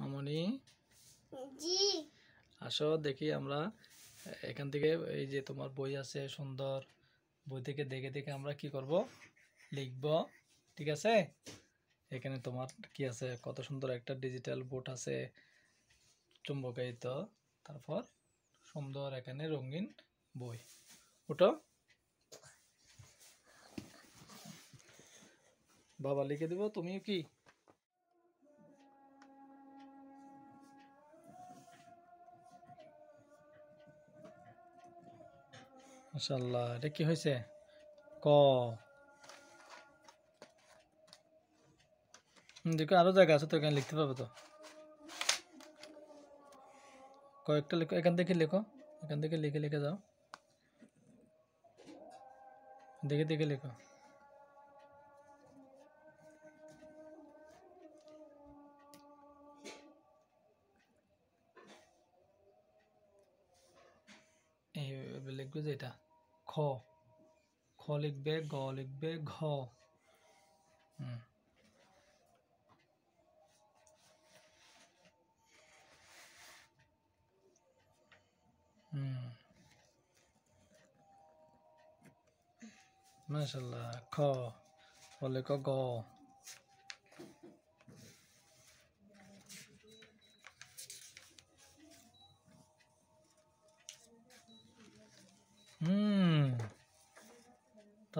মামনি জি আসো দেখি আমরা এখান থেকে এই যে তোমার বই আছে সুন্দর বই থেকে দেখে দেখে আমরা কি করব লিখব ঠিক আছে এখানে তোমার কি আছে কত সুন্দর একটা ডিজিটাল বোর্ড আছে চুম্বকায়িত তারপর সুন্দর এখানে রঙিন বই ওটো বাবা লিখে দেবো তুমিও কি মাসাল্লাহ এটা কি হয়েছে ক দেখো আরও জায়গা আছে তো এখানে লিখতে পারবো তো কয়েকটা লেখো এখান থেকে লেখো এখান থেকে লিখে লিখে যাও দেখে দেখে লেখো যে এটা খ খ লিখবে গ লিখবে ঘ হুম মাশাল্লাহ খ বলে ক গ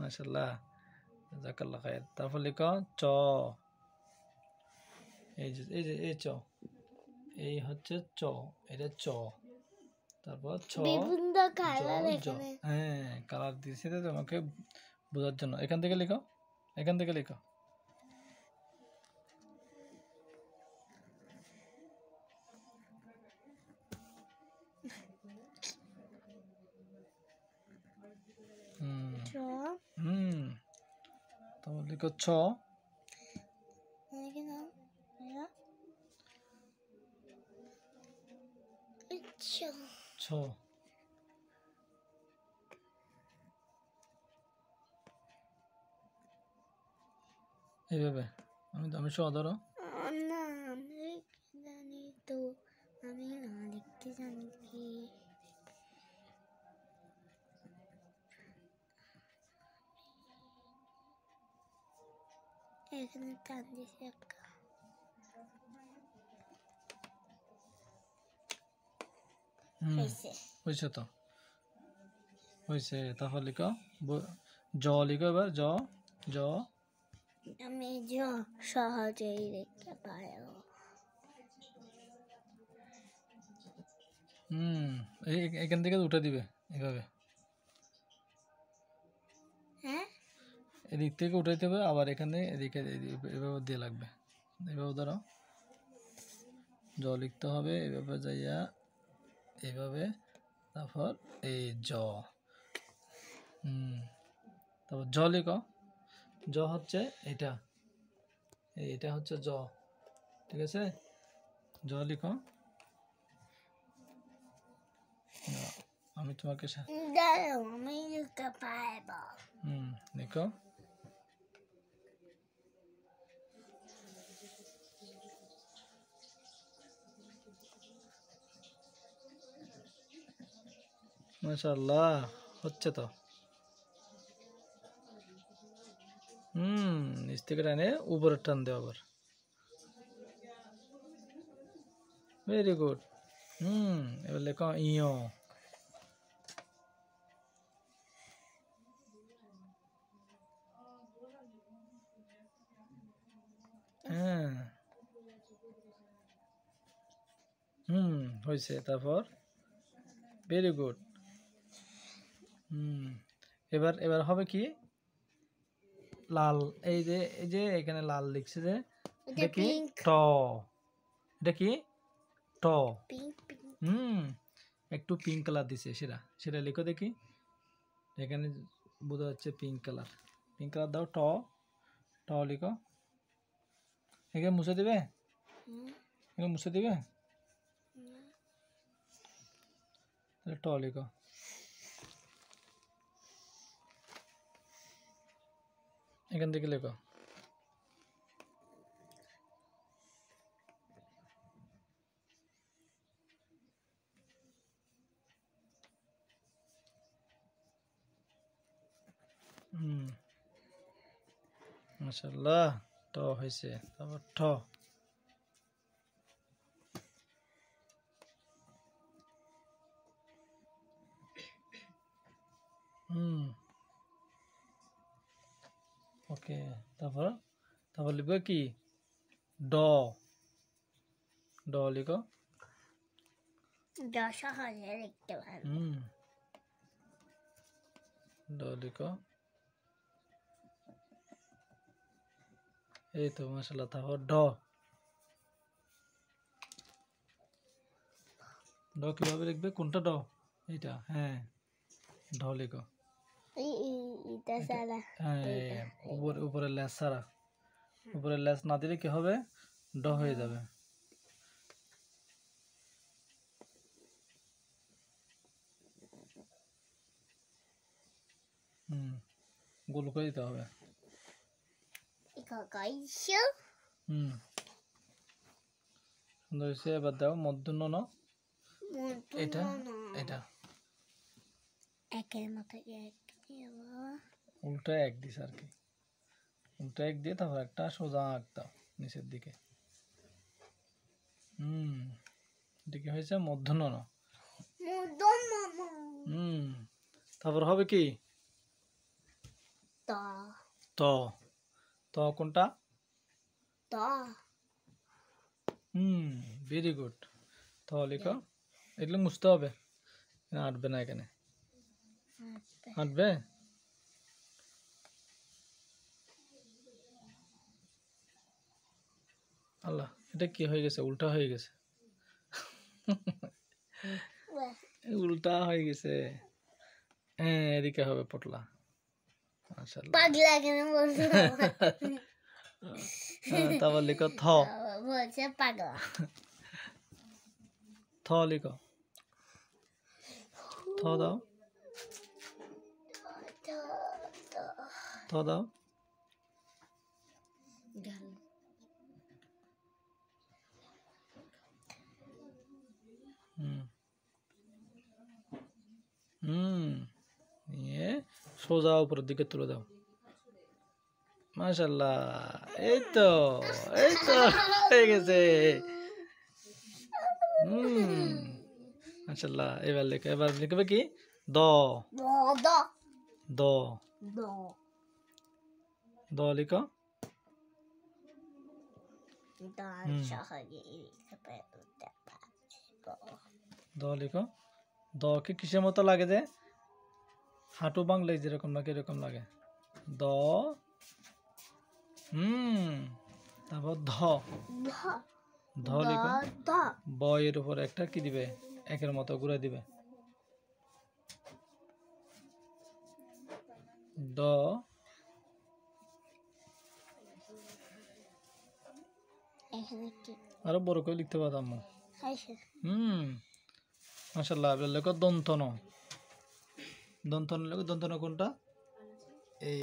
জাকাল্লা তারপর লিখ চ এই যে এই যে এই চ এই হচ্ছে চ এটা চ তারপর ছ হ্যাঁ কালার দিয়েছে তোমাকে বোঝার জন্য এখান থেকে লিখো এখান থেকে লিখো 네, 그렇죠. 여기는 뭐야? 그렇죠. 저. এভাবে আমি আমি সো এখানে টান দিয়েছি একটা হয়েছে তো হয়েছে তাহলে লিখো জ লিখো এবার জ জ আমি জ সহজেই লিখতে পারবো হুম এখান থেকে উঠে দিবে এভাবে হ্যাঁ এদিক থেকে উঠাইতে হবে আবার এখানে এদিকে এভাবে দিয়ে লাগবে এভাবে ধরো জ লিখতে হবে এভাবে যাইয়া এভাবে তারপর এই জ তারপর জ লিখ জ হচ্ছে এটা এটা হচ্ছে জ ঠিক আছে জ লিখ আমি তোমাকে হুম লিখো মাশাল্লাহ হচ্ছে তো হুম নিচ থেকে টানে উপরে টান দেওয়া আবার ভেরি গুড হুম এবার লেখো ইয় হ্যাঁ হুম হয়েছে তারপর ভেরি গুড হুম এবার এবার হবে কি লাল এই যে এই যে এখানে লাল লিখছে যে দেখি ট দেখি ট হুম একটু পিঙ্ক কালার দিছে সেটা সেটা লিখো দেখি এখানে বোঝা যাচ্ছে পিঙ্ক কালার পিঙ্ক কালার দাও ট ট লিখো এখানে মুছে দেবে এখানে মুছে দেবে ট লিখো এখান থেকে লেখো হুম মাশাল্লাহ ট হয়েছে তারপর ঠ হুম ওকে তারপর তারপর লিখব কি ড ড লিখো ড সহজে লিখতে পারো হুম ড লিখো এই তো মাশাআল্লাহ তারপর ড ড কিভাবে লিখবে কোনটা ড এইটা হ্যাঁ ঢ লিখো এই হ্যাঁ, উপরে উপরে লেস সারা হ্যাঁ। উপরে লেস না দিলে কি হবে ড হ্যাঁ। হয়ে যাবে হুম গোল করে দিতে হবে এবার দাও মধ্যন্য ন এটা এটা একের মতো এক ওটা এক দিশার কি ওটা এক দিক এটা হয় টা সোজা আকতা নিচের দিকে হুম এদিকে হইছে মধ্যনন মধ্যম হুম তারপর হবে কি তা তো তো কোনটা তা হুম ভেরি গুড তাহলে এটা মুস্ত হবে আর বানায় কেন হাঁটবে আল্লাহ এটা কি হয়ে গেছে উল্টা হয়ে গেছে উল্টা হয়ে গেছে হ্যাঁ এদিকে হবে পটলা তারপর লিখো থ বলছে পাগলা থ লিখো থ দাও খাওয়া দাও হুম নিয়ে সোজা উপরের দিকে তুলে দাও মাশাল্লাহ এই তো এই তো হয়ে গেছে হুম মাশাল্লাহ এবার লেখো এবার লিখবে কি দ দ দ ذلك ذلك দকে কিসের মতো লাগে যে হাঁটু বাংলায় যেরকম লাগে এরকম লাগে দ হুম তারপর ধ ধ লিখো ব এর উপর একটা কি দিবে একের মতো ঘুরে দিবে দ আরো বড় করে লিখতে পারতাম না হুম মাসাল্লাহ আপনার লেখ দন্তন দন্তন লেখো দন্তন কোনটা এই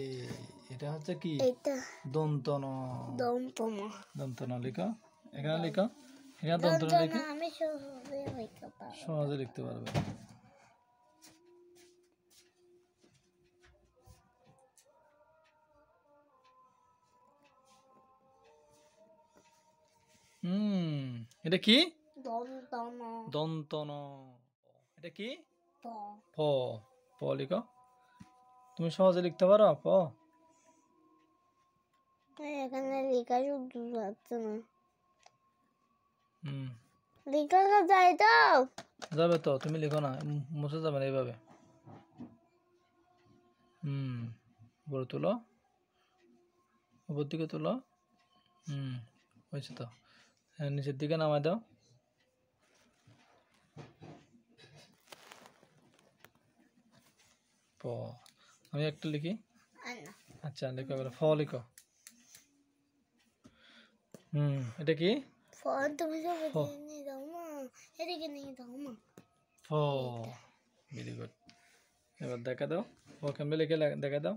এটা হচ্ছে কি দন্তন দন্তন দন্তন লেখা এখানে লেখা এখানে দন্তন লেখা সহজে লিখতে পারবে এটা কি দন্তন এটা কি প প লিখো তুমি সহজে লিখতে পারো প এখানে লেখা শুধু যাচ্ছে যায় তো যাবে তো তুমি লিখো না মুছে যাবে না এইভাবে হুম উপরে তুলো উপর দিকে তুলো হুম হয়েছে তো হ্যাঁ, নিচের দিকে নামায় দাও প আমি একটা লিখি আচ্ছা লিখো এবার ফ লিখো হুম এটা কি ফ এবার দেখা দাও ও কেমন লিখে দেখা দাও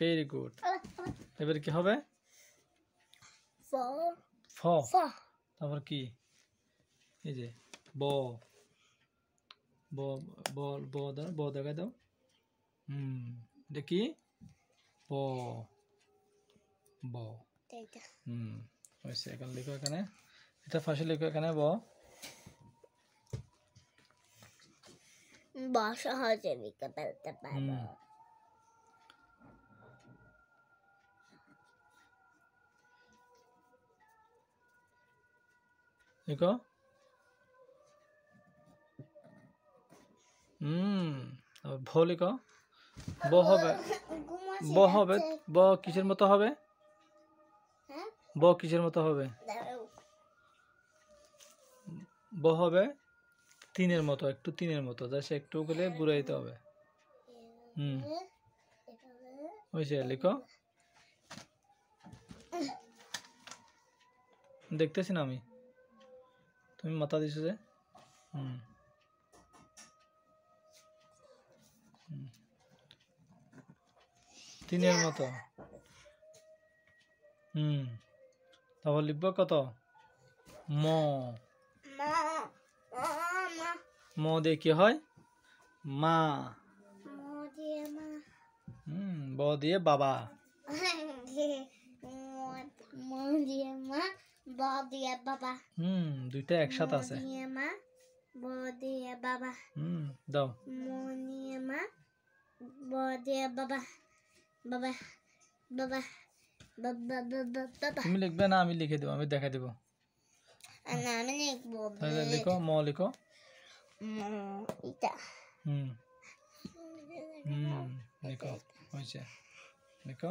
ভেরি গুড uh, uh. এবার কি হবে তারপর কি এই যে ব ব ব ব দেখা দাও হুম এটা কি ব ব হুম হয়েছে এখন লিখো এখানে এটা ফার্স্টে লিখো এখানে ব বাসা হয় হজে লিখে ফেলতে পারবো দেখো হুম ভ লিখো ব হবে ব হবে ব কিসের মতো হবে ব কিসের মতো হবে ব হবে তিনের মতো একটু তিনের মতো জাস্ট একটু গেলে বুড়াইতে হবে হুম হয়েছে লিখো দেখতেছি না আমি তুমি মাথা দিছো যে হুম তিনের মতো হুম তারপর লিখব কত ম ম দিয়ে কি হয় মা হুম ব দিয়ে বাবা মা ব দিয়ে বাবা দুইটা একসাথে আছে দিয়ে মা ব বাবা হুম দাও মা ব দিয়ে বাবা বাবা বাবা তুমি লিখবে না আমি লিখে দেবো আমি দেখা দেবো না আমি লিখবো তাহলে লিখো ম লিখো এটা হুম হুম লিখো হয়েছে লিখো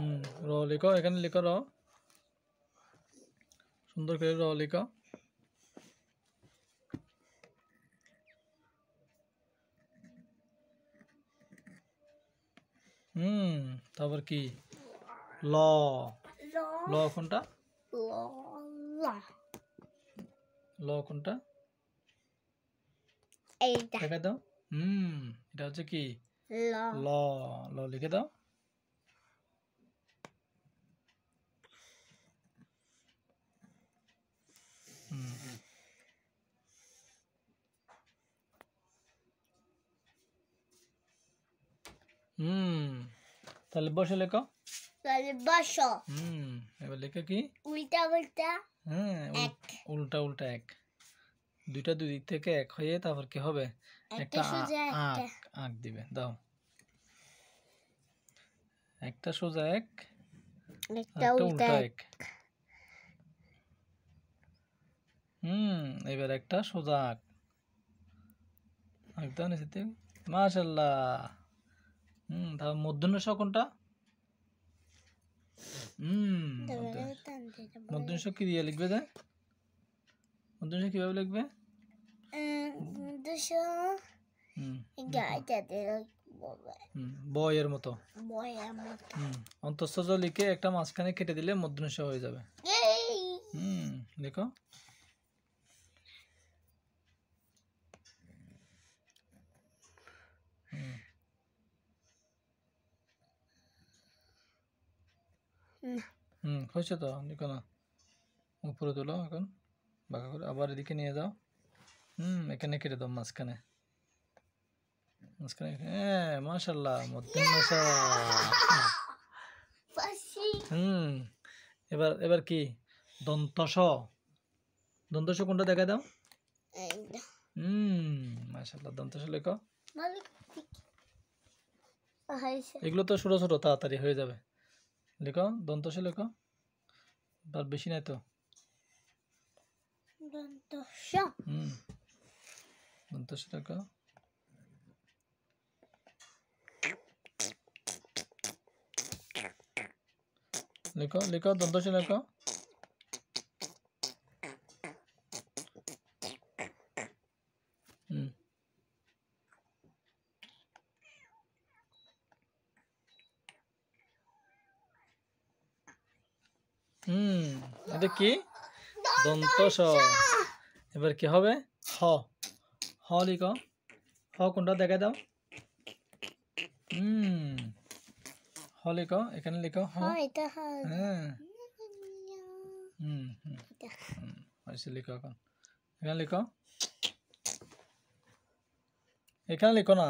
হুম র লিখো এখানে লিখো র সুন্দর করে র লিখো হুম তারপর কি ল ল কোনটা ল কোনটা দেখা দাও হুম এটা হচ্ছে কি ল ল লিখে দাও হুম তাহলে বসে লেখো তাহলে বসো হুম এবার লেখা কি উল্টা উল্টা হ্যাঁ উল্টা উল্টা এক দুইটা দুই দিক থেকে এক হয়ে তারপর কি হবে একটা আঁক আঁক দিবে দাও একটা সোজা এক একটা উল্টা এক হুম এবার একটা সোজা আঁক আঁকতে হবে কোনটা হুম কি দিয়ে লিখবে যে কিভাবে লিখবে বয়ের মতো অন্তঃস্থ লিখে একটা মাঝখানে কেটে দিলে মধ্যনস্য হয়ে যাবে হুম দেখো হুম হয়েছে তো দেখো না উপরে তোলো এখন বাঁকা করে আবার এদিকে নিয়ে যাও হুম এখানে কেটে দাও মাঝখানে মাঝখানে হ্যাঁ মাশাল্লাহ মধ্যে হুম এবার এবার কি দন্তস দন্তস কোনটা দেখা দাও হুম মাশাল্লাহ দন্তস লেখো এগুলো তো ছোট ছোট তাড়াতাড়ি হয়ে যাবে লেখো সে লেখো তার বেশি নাই তো দন্তস হুম দন্তসে লেখো লেখো লেখো সে লেখো কি দন্ত সর এবার কি হবে হ হ লিখো হ কন্ডা দেখাই দাও হুম হ লিখো এখানে লিখো হ এটা হ হুম হুম তাইছে লিখা এখন এখানে লিখো এখানে লিখো না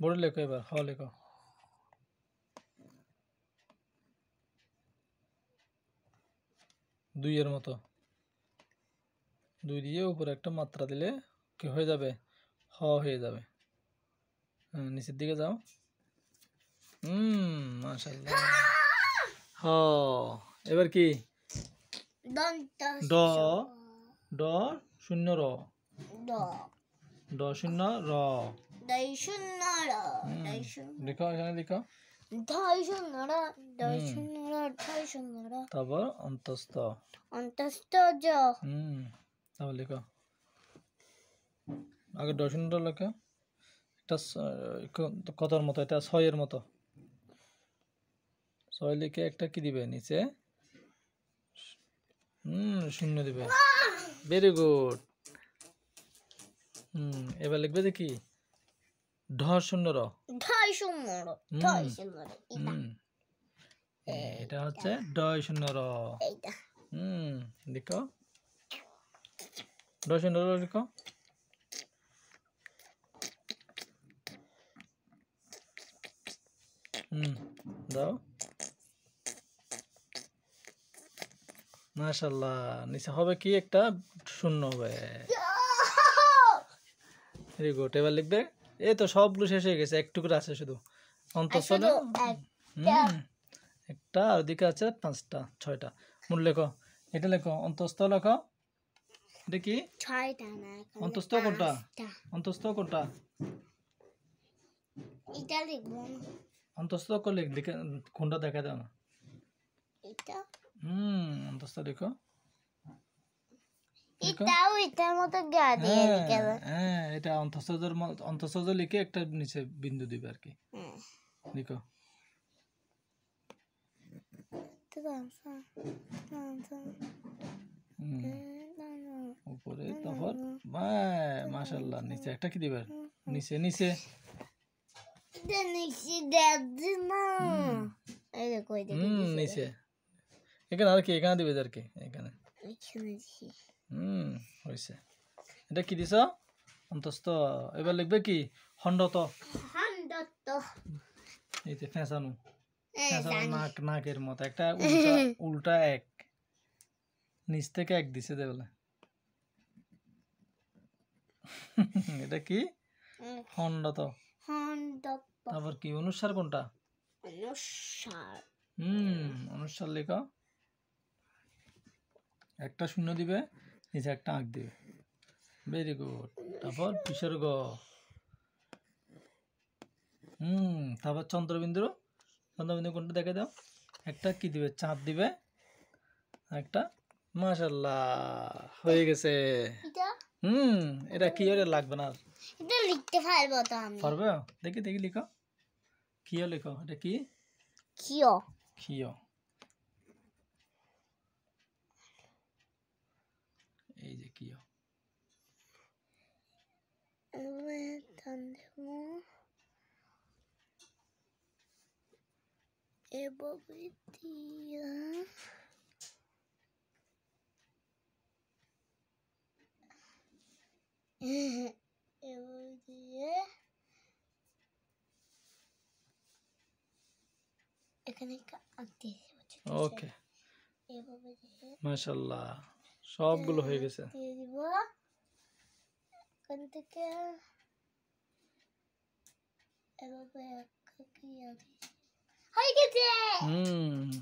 বড় লেখো এবার হ লিখো দুইয়ের মতো দুই দিয়ে উপরে একটা মাত্রা দিলে কি হয়ে যাবে হ হয়ে যাবে হ্যাঁ, নিচের দিকে যাও হুম হ এবার কি ড ড শূন্য র ড শূন্য র শূন্য এখানে দেখো তারপর অন্তস্থ আগে দর্শনটা লেখো এটা কতর মতো এটা ছয়ের মতো ছয় লিখে একটা কি দিবে নিচে হম শূন্য দিবে ভেরি গুড হম এবার লিখবে দেখি ঢ শূন্য র ঢ এটা হচ্ছে ডয় শূন্য র ডয় শূন্য র দাও নিচে হবে কি একটা শূন্য হবে এবার লিখবে এই তো সবগুলো শেষ হয়ে গেছে একটুকুর আছে শুধু অন্তঃসলে হুম একটা আর ওদিকে আছে পাঁচটা ছয়টা মূল লেখো এটা লেখো অন্তস্থ লেখো দেখি কি অন্তস্থ কোনটা অন্তস্থ কোনটা এটা লিখব অন্তস্থ কো লিখ কোনটা দেখা দাও না হম হুম অন্তস্থ লিখো হ্যাঁ, হ্যাঁ, একটা নিচে বিন্দু দিবে আর কি হ্যাঁ। লিখো উপরে তখন মাশাল্লাহ নিচে একটা কি দিবে নিচে নিচে নিচে না এই নিচে এখানে আর কি এখানে দিবে আর কি এখানে হয়েছে এটা কি দিছ অন্তস্ত এবার লিখবে কি এই যে ফেঁসানো ফেঁসানো নাক নাকের মতো একটা উল্টা এক নিচ থেকে এক দিছে দেবলে এটা কি তারপর কি অনুসার কোনটা হম অনুসার একটা শূন্য দিবে নিচে একটা আঁক দিবে ভেরি গুড তারপর বিসর্গ হুম তারপর চন্দ্রবিন্দু চন্দ্রবিন্দু কোনটা দেখে দাও একটা কি দিবে চাঁদ দিবে একটা মাশাল্লাহ হয়ে গেছে হুম এটা কি হলে লাগবে না এটা লিখতে পারবো তো পারবে দেখি দেখি লিখো কিও লিখো এটা কি কিও কিও এবং দিয়া এখানে ওকে এভাবে দিয়ে সবগুলো হয়ে গেছে cookie on How do you get it? Mmm.